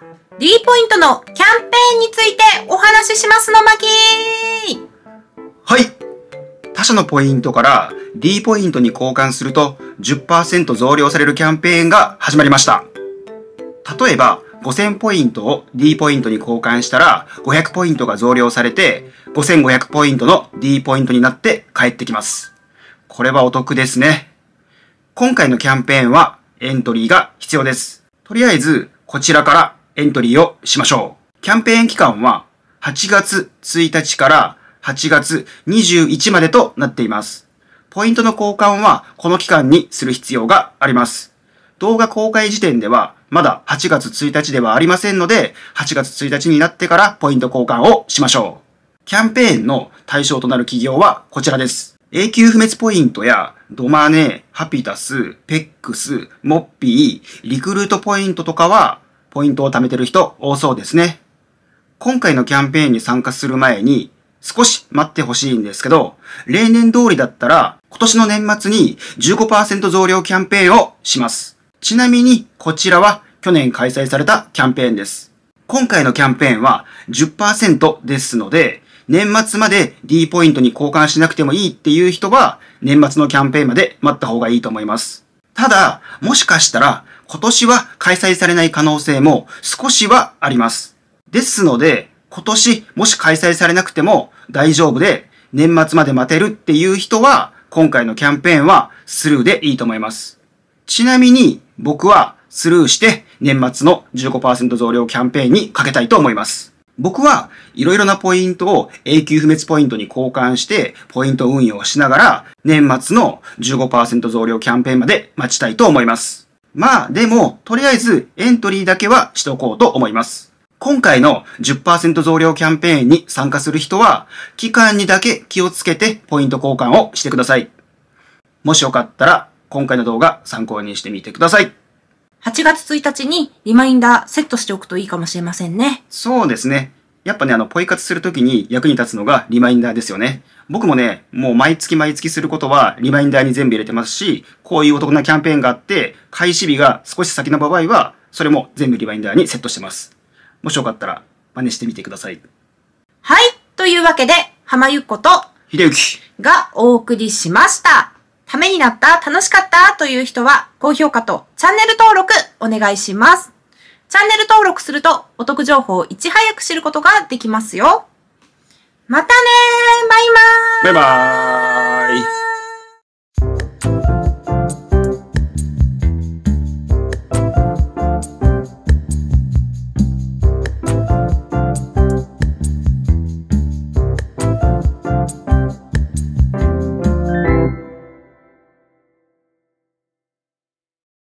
は D ポイントのキャンペーンについてお話ししますの巻はい他社のポイントから D ポイントに交換すると10%増量されるキャンペーンが始まりました例えば5000ポイントを D ポイントに交換したら500ポイントが増量されて5500ポイントの D ポイントになって返ってきますこれはお得ですね今回のキャンペーンはエントリーが必要ですとりあえずこちらからエントリーをしましょう。キャンペーン期間は8月1日から8月21までとなっています。ポイントの交換はこの期間にする必要があります。動画公開時点ではまだ8月1日ではありませんので、8月1日になってからポイント交換をしましょう。キャンペーンの対象となる企業はこちらです。永久不滅ポイントやドマネー、ハピタス、ペックス、モッピー、リクルートポイントとかはポイントを貯めてる人多そうですね。今回のキャンペーンに参加する前に少し待ってほしいんですけど、例年通りだったら今年の年末に15%増量キャンペーンをします。ちなみにこちらは去年開催されたキャンペーンです。今回のキャンペーンは10%ですので、年末まで D ポイントに交換しなくてもいいっていう人は、年末のキャンペーンまで待った方がいいと思います。ただ、もしかしたら、今年は開催されない可能性も少しはあります。ですので、今年もし開催されなくても大丈夫で、年末まで待てるっていう人は、今回のキャンペーンはスルーでいいと思います。ちなみに僕はスルーして年末の15%増量キャンペーンにかけたいと思います。僕はいろいろなポイントを永久不滅ポイントに交換してポイント運用しながら年末の15%増量キャンペーンまで待ちたいと思います。まあ、でも、とりあえずエントリーだけはしとこうと思います。今回の10%増量キャンペーンに参加する人は、期間にだけ気をつけてポイント交換をしてください。もしよかったら、今回の動画参考にしてみてください。8月1日にリマインダーセットしておくといいかもしれませんね。そうですね。やっぱね、あの、ポイ活するときに役に立つのがリマインダーですよね。僕もね、もう毎月毎月することはリマインダーに全部入れてますし、こういうお得なキャンペーンがあって、開始日が少し先の場合は、それも全部リマインダーにセットしてます。もしよかったら、真似してみてください。はい。というわけで、浜ゆっこと、秀き。がお送りしました。ためになった、楽しかったという人は、高評価とチャンネル登録お願いします。チャンネル登録するとお得情報をいち早く知ることができますよ。またねーバイバーイバイバーイ